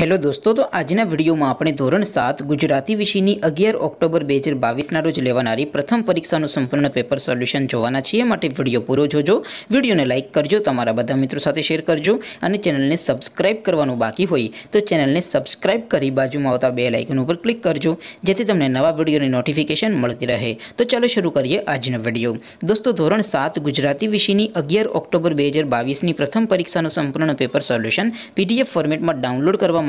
hello દોસ્તો તો આજના વિડીયોમાં આપણે ધોરણ સાત ગુજરાતી વિષયની અગિયાર ઓક્ટોબર બે હજાર બાવીસના રોજ લેવાનારી પ્રથમ પરીક્ષાનું સંપૂર્ણ પેપર સોલ્યુશન જોવાના છીએ માટે વિડીયો પૂરો જોજો વિડીયોને લાઇક કરજો તમારા બધા મિત્રો સાથે શેર કરજો અને ચેનલને સબસ્ક્રાઇબ કરવાનું બાકી હોય તો ચેનલને સબસ્ક્રાઇબ કરી બાજુમાં આવતા બે લાઇકન ઉપર ક્લિક કરજો જેથી તમને નવા વિડીયોની નોટિફિકેશન મળતી રહે તો ચાલો શરૂ કરીએ આજનો વિડીયો દોસ્તો ધોરણ સાત ગુજરાતી વિષયની અગિયાર ઓક્ટોબર બે હજાર બાવીસની પ્રથમ પરીક્ષાનું સંપૂર્ણ પેપર સોલ્યુશન પીડીએફ ફોર્મેટમાં ડાઉનલોડ કરવા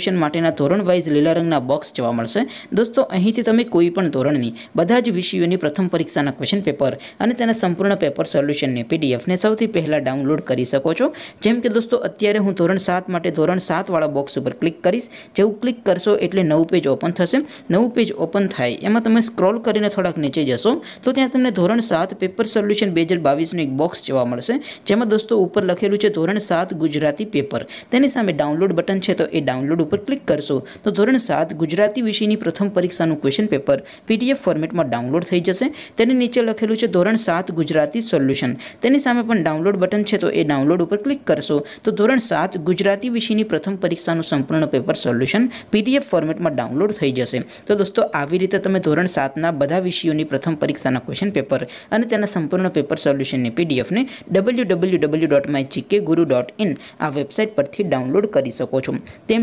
ક્વેશ્ચન માટેના ધોરણ વાઇઝ લેલા રંગના બોક્સ જોવા મળશે દોસ્તો અહીંથી તમે કોઈ પણ ધોરણની બધા જ વિષયોની પ્રથમ પરીક્ષાના ક્વેશ્ચન પેપર અને તેના સંપૂર્ણ પેપર સોલ્યુશન ને પીડીએફ ને સૌથી પહેલા ડાઉનલોડ કરી શકો છો જેમ કે દોસ્તો અત્યારે હું ધોરણ 7 માટે ધોરણ 7 વાળા બોક્સ ઉપર ક્લિક કરીશ જેવું ક્લિક કરશો એટલે નવું પેજ ઓપન થશે નવું પેજ ઓપન થાય એમાં તમે સ્ક્રોલ કરીને થોડક નીચે જશો તો ત્યાં તમને ધોરણ 7 પેપર સોલ્યુશન 2022 નો એક બોક્સ જોવા મળશે જેમાં દોસ્તો ઉપર લખેલું છે ધોરણ 7 ગુજરાતી પેપર તેની સામે ડાઉનલોડ બટન છે તો એ ડાઉનલોડ પર ક્લિક કરશો તો ધોરણ 7 ગુજરાતી વિષયની પ્રથમ પરીક્ષાનું ક્વેશ્ચન પેપર પીડીએફ ફોર્મેટમાં ડાઉનલોડ થઈ જશે તેની નીચે લખેલું છે ધોરણ 7 ગુજરાતી સોલ્યુશન તેની સામે પણ ડાઉનલોડ બટન છે તો એ ડાઉનલોડ ઉપર ક્લિક કરશો તો ધોરણ 7 ગુજરાતી વિષયની પ્રથમ પરીક્ષાનું સંપૂર્ણ પેપર સોલ્યુશન પીડીએફ ફોર્મેટમાં ડાઉનલોડ થઈ જશે તો દોસ્તો આવી રીતે તમે ધોરણ 7 ના બધા વિષયોની પ્રથમ પરીક્ષાના ક્વેશ્ચન પેપર અને તેના સંપૂર્ણ પેપર સોલ્યુશન ને પીડીએફ ને www.mychikeguru.in આ વેબસાઈટ પરથી ડાઉનલોડ કરી શકો છો તેમ